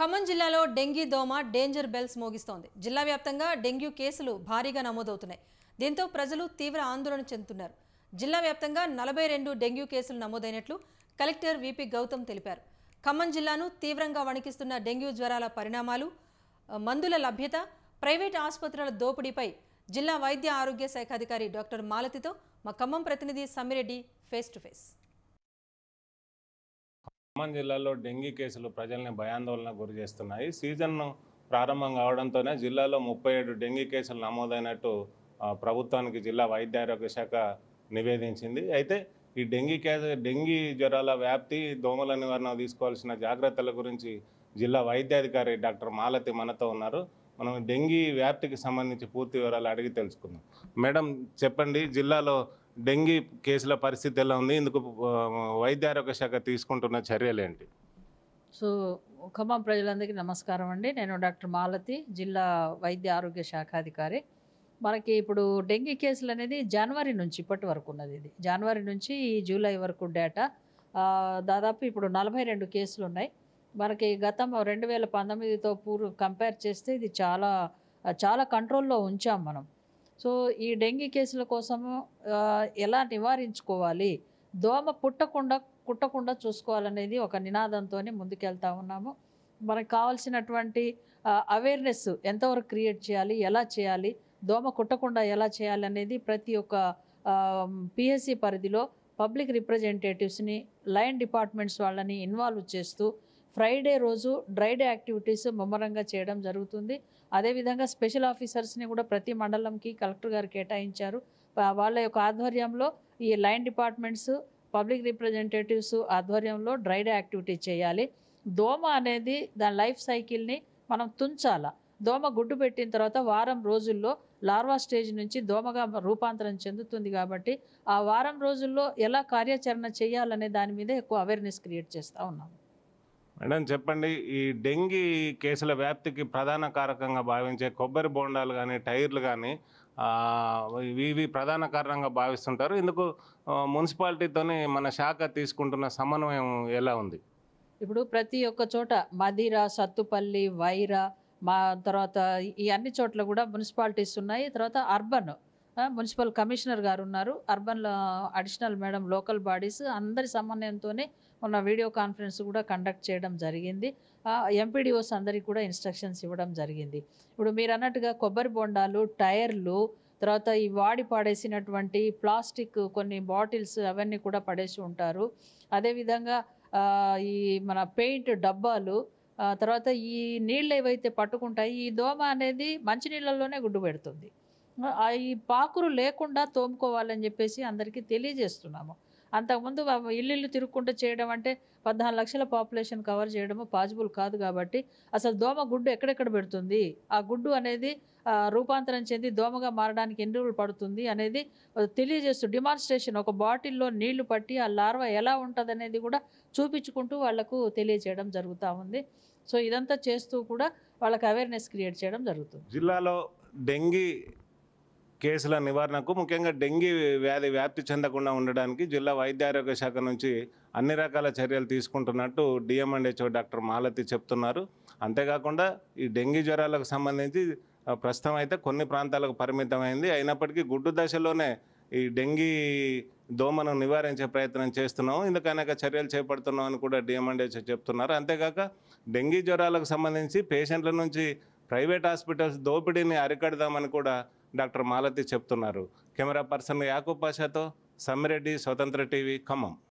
ఖమ్మం జిల్లాలో డెంగీ దోమ danger bells మోగిస్తోంది జిల్లా వ్యాప్తంగా డెంగ్యూ కేసులు భారీగా నమోదవుతున్నాయి దీంతో ప్రజలు తీవ్ర ఆందోళన చెందుతున్నారు జిల్లా వ్యాప్తంగా నలభై రెండు డెంగ్యూ కేసులు నమోదైనట్లు కలెక్టర్ విపి గౌతమ్ తెలిపారు ఖమ్మం జిల్లాను తీవ్రంగా వణికిస్తున్న డెంగ్యూ జ్వరాల పరిణామాలు మందుల లభ్యత ప్రైవేట్ ఆసుపత్రుల దోపిడీపై జిల్లా వైద్య ఆరోగ్య శాఖ అధికారి డాక్టర్ మాలతితో మా ఖమ్మం ప్రతినిధి Sammireddy face to face Khammam జిల్లాలో డెంగీ కేసులు ప్రజల్ని భయాందోళన గురి చేస్తున్నాయి సీజన్ ప్రారంభం కావడంతోనే జిల్లాలో ముప్పై ఏడు డెంగీ కేసులు నమోదైనట్టు ప్రభుత్వానికి జిల్లా వైద్య ఆరోగ్య శాఖ నివేదించింది అయితే ఈ డెంగీ కేసు డెంగీ జ్వరాల వ్యాప్తి దోమల నివారణ తీసుకోవాల్సిన జాగ్రత్తల గురించి జిల్లా వైద్యాధికారి డాక్టర్ మాలతి మనతో ఉన్నారు మనం డెంగీ వ్యాప్తికి సంబంధించి పూర్తి వివరాలు అడిగి తెలుసుకుందాం మేడం చెప్పండి జిల్లాలో డెంగీ కేసుల పరిస్థితి ఎలా ఉంది ఇందుకు వైద్య ఆరోగ్య శాఖ తీసుకుంటున్న చర్యలేంటి సో ఖమ్మం ప్రజలందరికీ నమస్కారం అండి నేను డాక్టర్ మాలతి జిల్లా వైద్య ఆరోగ్య శాఖ అధికారి మనకి ఇప్పుడు డెంగీ కేసులు అనేది జనవరి నుంచి ఇప్పటి వరకు ఉన్నది ఇది జనవరి నుంచి జూలై వరకు డేటా దాదాపు ఇప్పుడు నలభై రెండు కేసులు ఉన్నాయి మనకి గతం రెండు వేల పంతొమ్మిదితో పూర్వ కంపేర్ చేస్తే ఇది చాలా చాలా కంట్రోల్లో ఉంచాం మనం సో ఈ డెంగ్యూ కేసుల కోసము ఎలా నివారించుకోవాలి దోమ పుట్టకుండా కుట్టకుండా చూసుకోవాలనేది ఒక నినాదంతో ముందుకెళ్తా ఉన్నాము మనకు కావాల్సినటువంటి అవేర్నెస్ ఎంతవరకు క్రియేట్ చేయాలి ఎలా చేయాలి దోమ కుట్టకుండా ఎలా చేయాలి అనేది ప్రతి ఒక్క పిఎస్సి పరిధిలో పబ్లిక్ రిప్రజెంటేటివ్స్ని లైన్ డిపార్ట్మెంట్స్ వాళ్ళని ఇన్వాల్వ్ చేస్తూ ఫ్రైడే రోజు డే యాక్టివిటీస్ ముమ్మరంగా చేయడం జరుగుతుంది అదేవిధంగా స్పెషల్ ఆఫీసర్స్ని కూడా ప్రతి మండలంకి కలెక్టర్ గారు కేటాయించారు వాళ్ళ యొక్క ఆధ్వర్యంలో ఈ లైన్ డిపార్ట్మెంట్స్ పబ్లిక్ రిప్రజెంటేటివ్స్ ఆధ్వర్యంలో డే యాక్టివిటీ చేయాలి దోమ అనేది దాని లైఫ్ సైకిల్ని మనం తుంచాలా దోమ గుడ్డు పెట్టిన తర్వాత వారం రోజుల్లో లార్వా స్టేజ్ నుంచి దోమగా రూపాంతరం చెందుతుంది కాబట్టి ఆ వారం రోజుల్లో ఎలా కార్యాచరణ చేయాలనే దాని మీద ఎక్కువ అవేర్నెస్ క్రియేట్ చేస్తూ ఉన్నాము మేడం చెప్పండి ఈ డెంగీ కేసుల వ్యాప్తికి ప్రధాన కారకంగా భావించే కొబ్బరి బోండాలు కానీ టైర్లు కానీ ఇవి ప్రధాన కారణంగా భావిస్తుంటారు ఇందుకు మున్సిపాలిటీతోనే మన శాఖ తీసుకుంటున్న సమన్వయం ఎలా ఉంది ఇప్పుడు ప్రతి ఒక్క చోట మదిర సత్తుపల్లి వైరా మా తర్వాత ఈ అన్ని చోట్ల కూడా మున్సిపాలిటీస్ ఉన్నాయి తర్వాత అర్బన్ మున్సిపల్ కమిషనర్ గారు ఉన్నారు urban additional madam local bodies అందరి సమన్వయంతోనే మొన్న వీడియో కాన్ఫరెన్స్ కూడా కండక్ట్ చేయడం జరిగింది ఎంపీడీఓస్ అందరికీ కూడా ఇన్స్ట్రక్షన్స్ ఇవ్వడం జరిగింది ఇప్పుడు మీరు అన్నట్టుగా కొబ్బరి బొండాలు టైర్లు తర్వాత ఈ వాడి పాడేసినటువంటి ప్లాస్టిక్ కొన్ని బాటిల్స్ అవన్నీ కూడా పడేసి ఉంటారు అదేవిధంగా ఈ మన పెయింట్ డబ్బాలు తర్వాత ఈ నీళ్ళు ఏవైతే పట్టుకుంటాయి ఈ దోమ అనేది మంచినీళ్ళల్లోనే గుడ్డు పెడుతుంది ఈ పాకురు లేకుండా తోముకోవాలని చెప్పేసి అందరికీ తెలియజేస్తున్నాము అంతకుముందు ఇల్లు తిరుగుకుంటూ చేయడం అంటే పద్నాలుగు లక్షల పాపులేషన్ కవర్ చేయడము పాజిబుల్ కాదు కాబట్టి అసలు దోమ గుడ్డు ఎక్కడెక్కడ పెడుతుంది ఆ గుడ్డు అనేది రూపాంతరం చెంది దోమగా మారడానికి ఎన్ని రోజులు పడుతుంది అనేది తెలియజేస్తూ డిమాన్స్ట్రేషన్ ఒక బాటిల్లో నీళ్లు పట్టి ఆ లార్వ ఎలా ఉంటుంది అనేది కూడా చూపించుకుంటూ వాళ్లకు తెలియజేయడం జరుగుతూ ఉంది సో ఇదంతా చేస్తూ కూడా వాళ్ళకి అవేర్నెస్ క్రియేట్ చేయడం జరుగుతుంది జిల్లాలో డెంగీ కేసుల నివారణకు ముఖ్యంగా డెంగీ వ్యాధి వ్యాప్తి చెందకుండా ఉండడానికి జిల్లా వైద్య ఆరోగ్య శాఖ నుంచి అన్ని రకాల చర్యలు తీసుకుంటున్నట్టు డిఎంఎండ్హెచ్ఓ డాక్టర్ మాలతి చెప్తున్నారు అంతేకాకుండా ఈ డెంగీ జ్వరాలకు సంబంధించి ప్రస్తుతం అయితే కొన్ని ప్రాంతాలకు పరిమితమైంది అయినప్పటికీ గుడ్డు దశలోనే ఈ డెంగీ దోమను నివారించే ప్రయత్నం చేస్తున్నాం ఇందుకు అనేక చర్యలు చేపడుతున్నాం అని కూడా డిఎంఎండ్హెచ్ఓ చెప్తున్నారు అంతేకాక డెంగీ జ్వరాలకు సంబంధించి పేషెంట్ల నుంచి ప్రైవేట్ హాస్పిటల్స్ దోపిడీని అరికడదామని కూడా డాక్టర్ మాలతి చెప్తున్నారు కెమెరా పర్సన్ యాకూబ్ పాషాతో సమ్మిరెడ్డి స్వతంత్ర టీవీ ఖమ్మం